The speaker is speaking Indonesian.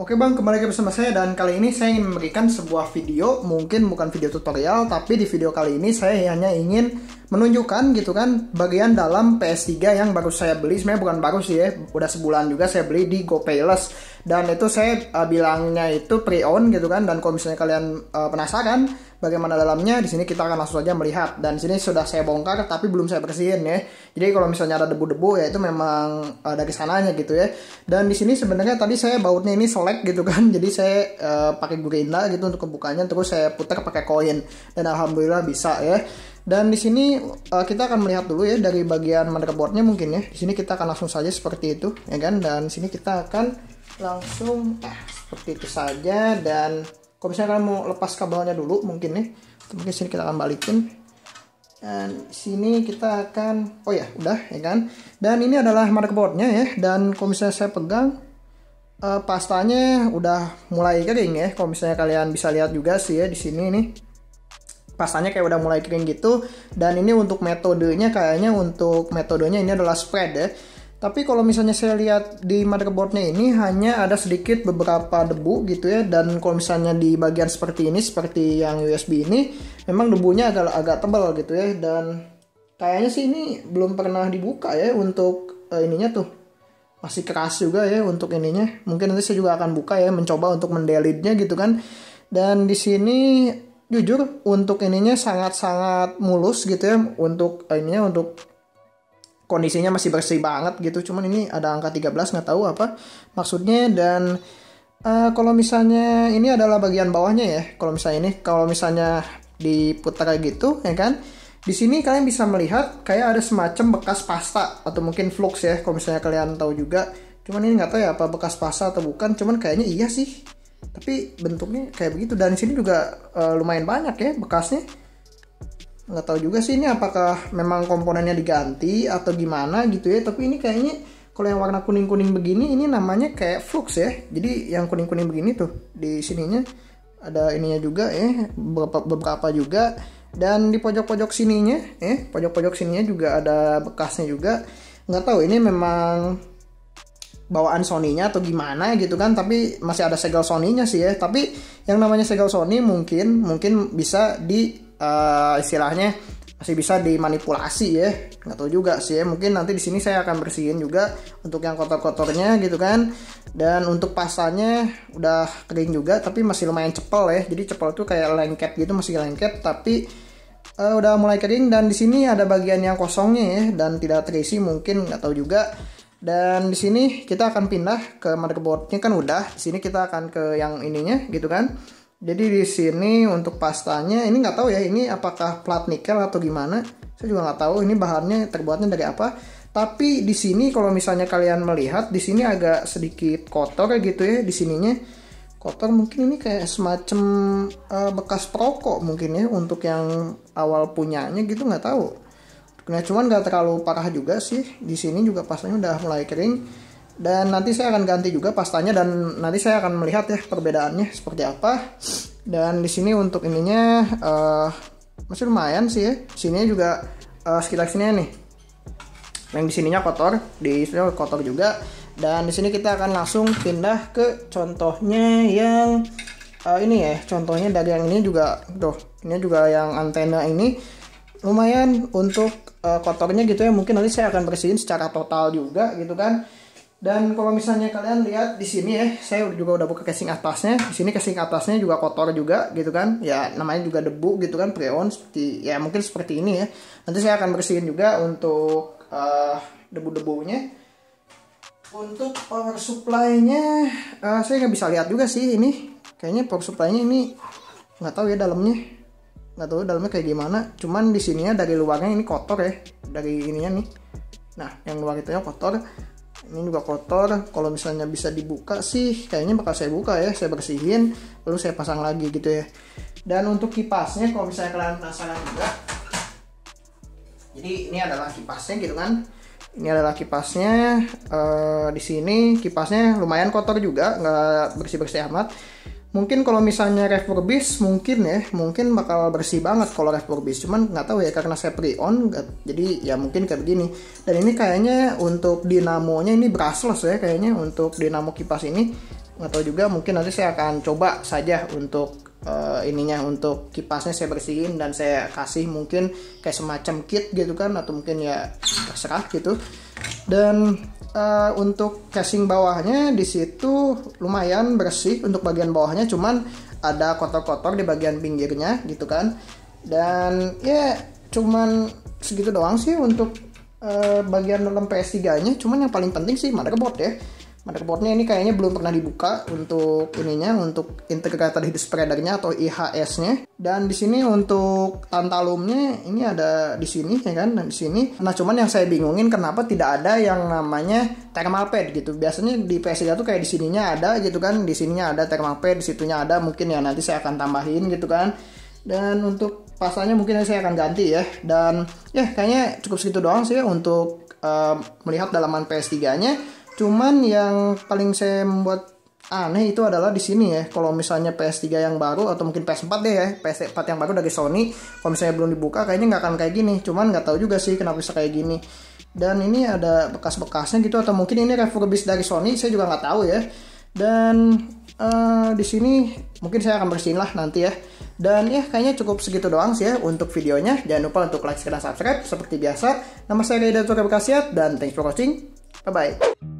Oke bang, kembali lagi bersama saya dan kali ini saya ingin memberikan sebuah video, mungkin bukan video tutorial, tapi di video kali ini saya hanya ingin menunjukkan gitu kan bagian dalam PS3 yang baru saya beli sebenarnya bukan baru sih ya udah sebulan juga saya beli di GoPayless dan itu saya uh, bilangnya itu pre-owned gitu kan dan kalau misalnya kalian uh, penasaran bagaimana dalamnya di sini kita akan langsung saja melihat dan sini sudah saya bongkar tapi belum saya bersihin ya jadi kalau misalnya ada debu-debu ya itu memang uh, dari sananya gitu ya dan di sini sebenarnya tadi saya bautnya ini selek gitu kan jadi saya uh, pakai gurinda gitu untuk kebukanya terus saya putar pakai koin dan alhamdulillah bisa ya dan di sini uh, kita akan melihat dulu ya dari bagian motherboardnya mungkin ya. Di sini kita akan langsung saja seperti itu ya kan. Dan di sini kita akan langsung eh, seperti itu saja dan kalau misalnya kalian mau lepas kabelnya dulu mungkin ya. Mungkin sini kita akan balikin dan sini kita akan oh ya udah ya kan dan ini adalah motherboardnya ya dan kalau misalnya saya pegang uh, pastanya udah mulai kering ya kalau misalnya kalian bisa lihat juga sih ya di sini nih pasanya kayak udah mulai kering gitu dan ini untuk metodenya kayaknya untuk metodenya ini adalah spread ya tapi kalau misalnya saya lihat di motherboardnya ini hanya ada sedikit beberapa debu gitu ya dan kalau misalnya di bagian seperti ini seperti yang USB ini memang debunya agak agak tebal gitu ya dan kayaknya sih ini belum pernah dibuka ya untuk uh, ininya tuh masih keras juga ya untuk ininya mungkin nanti saya juga akan buka ya mencoba untuk mendelitnya gitu kan dan di sini jujur untuk ininya sangat-sangat mulus gitu ya untuk eh, ininya untuk kondisinya masih bersih banget gitu cuman ini ada angka 13 nggak tahu apa maksudnya dan uh, kalau misalnya ini adalah bagian bawahnya ya kalau misalnya ini kalau misalnya diputar kayak gitu ya kan di sini kalian bisa melihat kayak ada semacam bekas pasta atau mungkin flux ya kalau misalnya kalian tahu juga cuman ini nggak tahu ya apa bekas pasta atau bukan cuman kayaknya iya sih tapi bentuknya kayak begitu dan sini juga uh, lumayan banyak ya bekasnya nggak tahu juga sih ini apakah memang komponennya diganti atau gimana gitu ya tapi ini kayaknya kalau yang warna kuning kuning begini ini namanya kayak flux ya jadi yang kuning kuning begini tuh di sininya ada ininya juga ya beberapa beberapa juga dan di pojok pojok sininya ya pojok pojok sininya juga ada bekasnya juga nggak tahu ini memang bawaan Sony-nya atau gimana gitu kan tapi masih ada segel Sony-nya sih ya tapi yang namanya segel Sony mungkin mungkin bisa di uh, istilahnya masih bisa dimanipulasi ya nggak tahu juga sih ya mungkin nanti di sini saya akan bersihin juga untuk yang kotor-kotornya gitu kan dan untuk pasanya udah kering juga tapi masih lumayan cepel ya jadi cepel tuh kayak lengket gitu masih lengket tapi uh, udah mulai kering dan di sini ada bagian yang kosongnya ya dan tidak terisi mungkin nggak tahu juga dan di sini kita akan pindah ke motherboardnya kan udah. Di sini kita akan ke yang ininya gitu kan. Jadi di sini untuk pastanya ini nggak tahu ya ini apakah plat nikel atau gimana. Saya juga nggak tahu ini bahannya terbuatnya dari apa. Tapi di sini kalau misalnya kalian melihat di sini agak sedikit kotor gitu ya di sininya. Kotor mungkin ini kayak semacam uh, bekas perokok mungkin ya untuk yang awal punyanya gitu nggak tahu Nah, cuman nggak terlalu parah juga sih. Di sini juga pastanya udah mulai kering. Dan nanti saya akan ganti juga pastanya dan nanti saya akan melihat ya perbedaannya seperti apa. Dan di sini untuk ininya uh, masih lumayan sih ya. Sininya juga uh, sekitar sini nih. Yang di sininya kotor, di sini kotor juga. Dan di sini kita akan langsung pindah ke contohnya yang uh, ini ya. Contohnya dari yang ini juga, doh, ini juga yang antena ini lumayan untuk uh, kotornya gitu ya mungkin nanti saya akan bersihin secara total juga gitu kan dan kalau misalnya kalian lihat di sini ya saya juga udah buka casing atasnya di sini casing atasnya juga kotor juga gitu kan ya namanya juga debu gitu kan Preon, seperti ya mungkin seperti ini ya nanti saya akan bersihin juga untuk uh, debu-debunya untuk power supply-nya uh, saya nggak bisa lihat juga sih ini kayaknya power supply-nya ini nggak tahu ya dalamnya nggak tahu dalamnya kayak gimana cuman di ya dari luarnya ini kotor ya dari ininya nih nah yang luar itu ya kotor ini juga kotor kalau misalnya bisa dibuka sih kayaknya bakal saya buka ya saya bersihin lalu saya pasang lagi gitu ya dan untuk kipasnya kalau misalnya kalian penasaran juga jadi ini adalah kipasnya gitu kan ini adalah kipasnya e, di sini kipasnya lumayan kotor juga nggak bersih bersih amat mungkin kalau misalnya refurbish mungkin ya mungkin bakal bersih banget kalau refurbish cuman nggak tahu ya karena saya pre on jadi ya mungkin kayak begini dan ini kayaknya untuk dinamonya ini brushless ya kayaknya untuk dinamo kipas ini nggak tahu juga mungkin nanti saya akan coba saja untuk uh, ininya untuk kipasnya saya bersihin dan saya kasih mungkin kayak semacam kit gitu kan atau mungkin ya terserah gitu dan uh, untuk casing bawahnya di situ lumayan bersih untuk bagian bawahnya cuman ada kotor-kotor di bagian pinggirnya gitu kan dan ya yeah, cuman segitu doang sih untuk uh, bagian dalam PS3 nya cuman yang paling penting sih motherboard ya Motherboardnya ini kayaknya belum pernah dibuka untuk ininya, untuk integrated heat spreadernya atau IHS-nya. Dan di sini untuk tantalumnya ini ada di sini ya kan, dan di sini. Nah cuman yang saya bingungin kenapa tidak ada yang namanya thermal pad gitu. Biasanya di PS3 tuh kayak di sininya ada gitu kan, di sininya ada thermal pad, di situnya ada mungkin ya nanti saya akan tambahin gitu kan. Dan untuk pasalnya mungkin saya akan ganti ya. Dan ya kayaknya cukup segitu doang sih ya untuk uh, melihat dalaman PS3-nya. Cuman yang paling saya membuat aneh itu adalah di sini ya. Kalau misalnya PS3 yang baru atau mungkin PS4 deh ya, PS4 yang baru dari Sony, kalau misalnya belum dibuka kayaknya nggak akan kayak gini. Cuman nggak tahu juga sih kenapa bisa kayak gini. Dan ini ada bekas-bekasnya gitu atau mungkin ini refurbished dari Sony, saya juga nggak tahu ya. Dan uh, di sini mungkin saya akan bersihin lah nanti ya. Dan ya kayaknya cukup segitu doang sih ya untuk videonya. Jangan lupa untuk like, share, dan subscribe seperti biasa. Nama saya Gaida Bekasiat dan thanks for watching. Bye-bye.